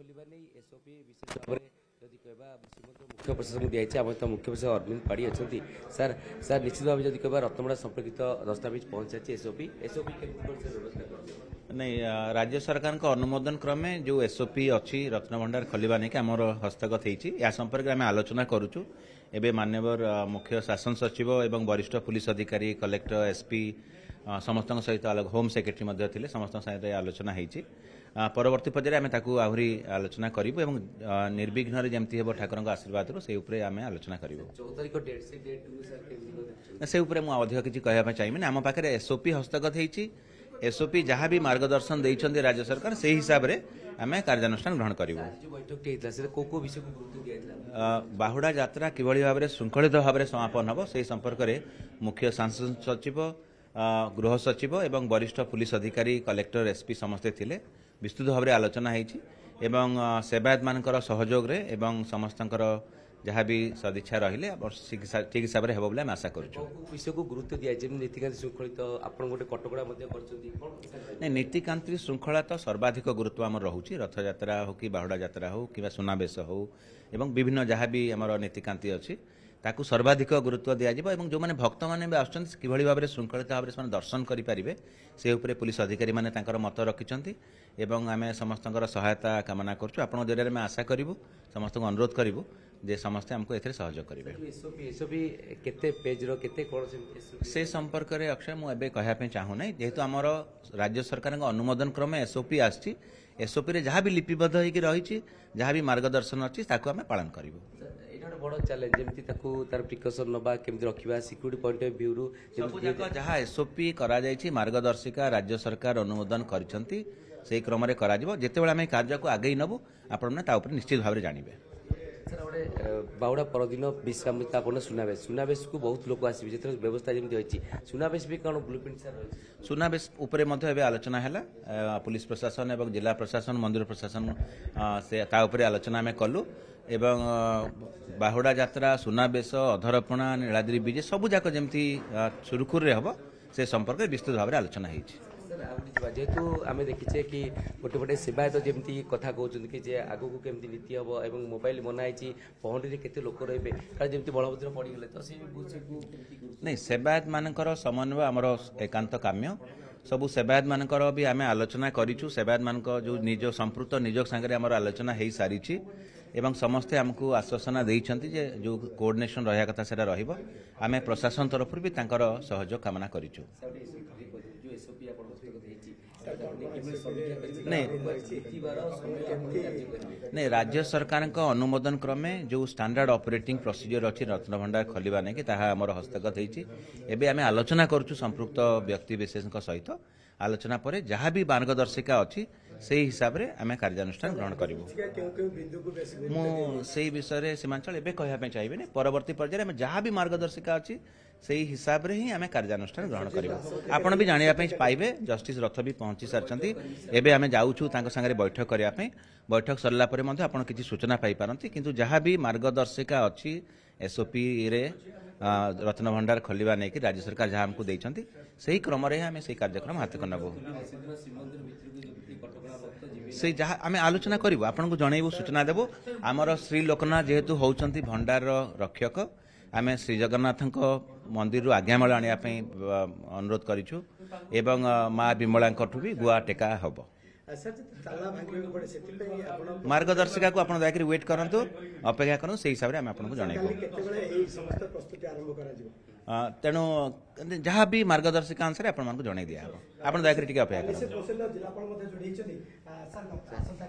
अरविश्चित सम्पर्कित दस्ता नै राज्य सरकारको अनुमोदन क्रमे जो एसओपि अझ रत्नभण्डार खोलिम हस्तगत हुन्छ यहाँ सम्पर्क आलोचना मान्यवर मुख्य शासन सचिव एवं वरिष्ठ पुलिस अधिकारी कलेक्टर एसपि समस्या होम सेक्रेटरी सहित आलोचना ପରବର୍ତ୍ତୀ ପର୍ଯ୍ୟାୟରେ ଆମେ ତାକୁ ଆହୁରି ଆଲୋଚନା କରିବୁ ଏବଂ ନିର୍ବିଘ୍ନରେ ଯେମିତି ହେବ ଠାକୁରଙ୍କ ଆଶୀର୍ବାଦରୁ ସେ ଉପରେ ଆମେ ଆଲୋଚନା କରିବୁ ସେ ଉପରେ ମୁଁ ଅଧିକ କିଛି କହିବା ପାଇଁ ଚାହିଁବିନି ଆମ ପାଖରେ ଏସ୍ଓପି ହସ୍ତଗତ ହେଇଛି ଏସ୍ଓପି ଯାହା ବି ମାର୍ଗଦର୍ଶନ ଦେଇଛନ୍ତି ରାଜ୍ୟ ସରକାର ସେହି ହିସାବରେ ଆମେ କାର୍ଯ୍ୟାନୁଷ୍ଠାନ ଗ୍ରହଣ କରିବୁ ବାହୁଡ଼ା ଯାତ୍ରା କିଭଳି ଭାବରେ ଶୃଙ୍ଖଳିତ ଭାବରେ ସମାପନ ହେବ ସେ ସମ୍ପର୍କରେ ମୁଖ୍ୟ ସାଂସଦ ସଚିବ ଗୃହ ସଚିବ ଏବଂ ବରିଷ୍ଠ ପୁଲିସ ଅଧିକାରୀ କଲେକ୍ଟର ଏସ୍ପି ସମସ୍ତେ ଥିଲେ ବିସ୍ତୃତ ଭାବରେ ଆଲୋଚନା ହୋଇଛି ଏବଂ ସେବାୟତମାନଙ୍କର ସହଯୋଗରେ ଏବଂ ସମସ୍ତଙ୍କର ଯାହା ବି ସଦିଚ୍ଛା ରହିଲେ ଆପଣ ଠିକ୍ ହିସାବରେ ହେବ ବୋଲି ଆମେ ଆଶା କରୁଛୁ ବିଷୟକୁ ଗୁରୁତ୍ୱ ଦିଆଯାଇଛି ଶୃଙ୍ଖଳିତ ଆପଣ ଗୋଟେ କଟକଣା ମଧ୍ୟ କରିଛନ୍ତି ନାଇଁ ନୀତିକାନ୍ତି ଶୃଙ୍ଖଳା ତ ସର୍ବାଧିକ ଗୁରୁତ୍ୱ ଆମର ରହୁଛି ରଥଯାତ୍ରା ହେଉ କି ବାହୁଡ଼ା ଯାତ୍ରା ହେଉ କିମ୍ବା ସୁନାବେଶ ହେଉ ଏବଂ ବିଭିନ୍ନ ଯାହା ବି ଆମର ନୀତିକାନ୍ତି ଅଛି ତାକୁ ସର୍ବାଧିକ ଗୁରୁତ୍ୱ ଦିଆଯିବ ଏବଂ ଯେଉଁମାନେ ଭକ୍ତମାନେ ବି ଆସୁଛନ୍ତି କିଭଳି ଭାବରେ ଶୃଙ୍ଖଳିତ ଭାବରେ ସେମାନେ ଦର୍ଶନ କରିପାରିବେ ସେ ଉପରେ ପୁଲିସ୍ ଅଧିକାରୀମାନେ ତାଙ୍କର ମତ ରଖିଛନ୍ତି ଏବଂ ଆମେ ସମସ୍ତଙ୍କର ସହାୟତା କାମନା କରୁଛୁ ଆପଣଙ୍କ ଜରିଆରେ ଆମେ ଆଶା କରିବୁ ସମସ୍ତଙ୍କୁ ଅନୁରୋଧ କରିବୁ ଯେ ସମସ୍ତେ ଆମକୁ ଏଥିରେ ସହଯୋଗ କରିବେ କେତେ ପେଜ୍ର କେତେ କ'ଣ ସେ ସମ୍ପର୍କରେ ଅକ୍ଷୟ ମୁଁ ଏବେ କହିବା ପାଇଁ ଚାହୁଁନାହିଁ ଯେହେତୁ ଆମର ରାଜ୍ୟ ସରକାରଙ୍କ ଅନୁମୋଦନ କ୍ରମେ ଏସ୍ଓପି ଆସିଛି ଏସ୍ଓପିରେ ଯାହା ବି ଲିପିବଦ୍ଧ ହୋଇକି ରହିଛି ଯାହା ବି ମାର୍ଗଦର୍ଶନ ଅଛି ତାକୁ ଆମେ ପାଳନ କରିବୁ ବଡ଼ ଚ୍ୟାଲେଞ୍ଜ ଯେମିତି ତାକୁ ତାର ପ୍ରିକସନ୍ ନେବା କେମିତି ରଖିବା ସିକ୍ୟୁରିଟି ପଏଣ୍ଟ ଅଫ୍ ଭ୍ୟୁରୁ ଯାହା ଏସ୍ଓପି କରାଯାଇଛି ମାର୍ଗଦର୍ଶିକା ରାଜ୍ୟ ସରକାର ଅନୁମୋଦନ କରିଛନ୍ତି ସେହି କ୍ରମରେ କରାଯିବ ଯେତେବେଳେ ଆମେ କାର୍ଯ୍ୟକୁ ଆଗେଇ ନେବୁ ଆପଣମାନେ ତା ଉପରେ ନିଶ୍ଚିତ ଭାବରେ ଜାଣିବେ ଗୋଟେ ବାହୁଡ଼ା ପରଦିନ ବିଶ୍ରାମିତା ଆପଣ ସୁନାବେଶ ସୁନାବେଶକୁ ବହୁତ ଲୋକ ଆସିବେ ଯେତେବେଳେ ବ୍ୟବସ୍ଥା ଯେମିତି ହୋଇଛି ସୁନାବେଶ ବି କ'ଣ ବ୍ଲୁ ପ୍ରିଣ୍ଟ ସାର୍ ସୁନାବେଶ ଉପରେ ମଧ୍ୟ ଏବେ ଆଲୋଚନା ହେଲା ପୁଲିସ୍ ପ୍ରଶାସନ ଏବଂ ଜିଲ୍ଲା ପ୍ରଶାସନ ମନ୍ଦିର ପ୍ରଶାସନ ସେ ତା ଉପରେ ଆଲୋଚନା ଆମେ କଲୁ এবং ବାହୁଡ଼ା ଯାତ୍ରା ସୁନାବେଶ ଅଧରପଣା ନୀଳାଦ୍ରି ବିଜେ ସବୁଯାକ ଯେମିତି ସୁରୁଖୁରୁରେ ହେବ ସେ ସମ୍ପର୍କରେ ବିସ୍ତୃତ ଭାବରେ ଆଲୋଚନା ହେଇଛି ଯେହେତୁ ଆମେ ଦେଖିଛେ କି ଗୋଟେ ଗୋଟେ ସେବାୟତ ଯେମିତି କଥା କହୁଛନ୍ତି କି ଯେ ଆଗକୁ କେମିତି ନୀତି ହେବ ଏବଂ ମୋବାଇଲ ବନା ହେଇଛି ପହଣ୍ଡିରେ କେତେ ଲୋକ ରହିବେ କାରଣ ଯେମିତି ବଳଭଦ୍ର ପଡ଼ିଗଲେ ତ ସେ ନାଇଁ ସେବାୟତମାନଙ୍କର ସମନ୍ୱୟ ଆମର ଏକାନ୍ତ କାମ୍ୟ ସବୁ ସେବାୟତମାନଙ୍କର ବି ଆମେ ଆଲୋଚନା କରିଛୁ ସେବାୟତମାନଙ୍କ ଯେଉଁ ନିଜ ସମ୍ପୃକ୍ତ ନିଜ ସାଙ୍ଗରେ ଆମର ଆଲୋଚନା ହେଇସାରିଛି ଏବଂ ସମସ୍ତେ ଆମକୁ ଆଶ୍ୱାସନା ଦେଇଛନ୍ତି ଯେ ଯେଉଁ କୋଡିନେସନ ରହିବା କଥା ସେଇଟା ରହିବ ଆମେ ପ୍ରଶାସନ ତରଫରୁ ବି ତାଙ୍କର ସହଯୋଗ କାମନା କରିଛୁ ନାଇଁ ରାଜ୍ୟ ସରକାରଙ୍କ ଅନୁମୋଦନ କ୍ରମେ ଯେଉଁ ଷ୍ଟାଣ୍ଡାର୍ଡ ଅପରେଟିଂ ପ୍ରୋସିଜିଓର ଅଛି ରତ୍ନଭଣ୍ଡାର ଖୋଲିବା ନେଇକି ତାହା ଆମର ହସ୍ତଗତ ହେଇଛି ଏବେ ଆମେ ଆଲୋଚନା କରୁଛୁ ସମ୍ପୃକ୍ତ ବ୍ୟକ୍ତିବିଶେଷଙ୍କ ସହିତ ଆଲୋଚନା ପରେ ଯାହା ବି ମାର୍ଗଦର୍ଶିକା ଅଛି ସେହି ହିସାବରେ ଆମେ କାର୍ଯ୍ୟାନୁଷ୍ଠାନ ଗ୍ରହଣ କରିବୁ ମୁଁ ସେହି ବିଷୟରେ ସୀମାଞ୍ଚଳ ଏବେ କହିବା ପାଇଁ ଚାହିଁବିନି ପରବର୍ତ୍ତୀ ପର୍ଯ୍ୟାୟରେ ଆମେ ଯାହା ବି ମାର୍ଗଦର୍ଶିକା ଅଛି ସେହି ହିସାବରେ ହିଁ ଆମେ କାର୍ଯ୍ୟାନୁଷ୍ଠାନ ଗ୍ରହଣ କରିବୁ ଆପଣ ବି ଜାଣିବା ପାଇଁ ପାଇବେ ଜଷ୍ଟିସ୍ ରଥ ବି ପହଞ୍ଚି ସାରିଛନ୍ତି ଏବେ ଆମେ ଯାଉଛୁ ତାଙ୍କ ସାଙ୍ଗରେ ବୈଠକ କରିବା ପାଇଁ ବୈଠକ ସରିଲା ପରେ ମଧ୍ୟ ଆପଣ କିଛି ସୂଚନା ପାଇପାରନ୍ତି କିନ୍ତୁ ଯାହା ବି ମାର୍ଗଦର୍ଶିକା ଅଛି ଏସ୍ଓପିରେ ରତ୍ନ ଭଣ୍ଡାର ଖୋଲିବା ନେଇକି ରାଜ୍ୟ ସରକାର ଯାହା ଆମକୁ ଦେଇଛନ୍ତି ସେହି କ୍ରମରେ ହିଁ ଆମେ ସେହି କାର୍ଯ୍ୟକ୍ରମ ହାତକୁ ନେବୁ ସେ ଯାହା ଆମେ ଆଲୋଚନା କରିବୁ ଆପଣଙ୍କୁ ଜଣେଇବୁ ସୂଚନା ଦେବୁ ଆମର ଶ୍ରୀ ଲୋକନାଥ ଯେହେତୁ ହେଉଛନ୍ତି ଭଣ୍ଡାରର ରକ୍ଷକ ଆମେ ଶ୍ରୀଜଗନ୍ନାଥଙ୍କ ମନ୍ଦିରରୁ ଆଜ୍ଞାମାଳ ଆଣିବା ପାଇଁ ଅନୁରୋଧ କରିଛୁ ଏବଂ ମା ବିମଳାଙ୍କଠୁ ବି ଗୁଆ ଟେକା ହେବ तो तो तो- मार्गदर्शिका को आप दया वेट करूँ अपेक्षा करूँ से हिसाब से जन तेणु जहाँ भी मार्गदर्शिका अनुसार आपको जनई दिया दया अपेक्षा कर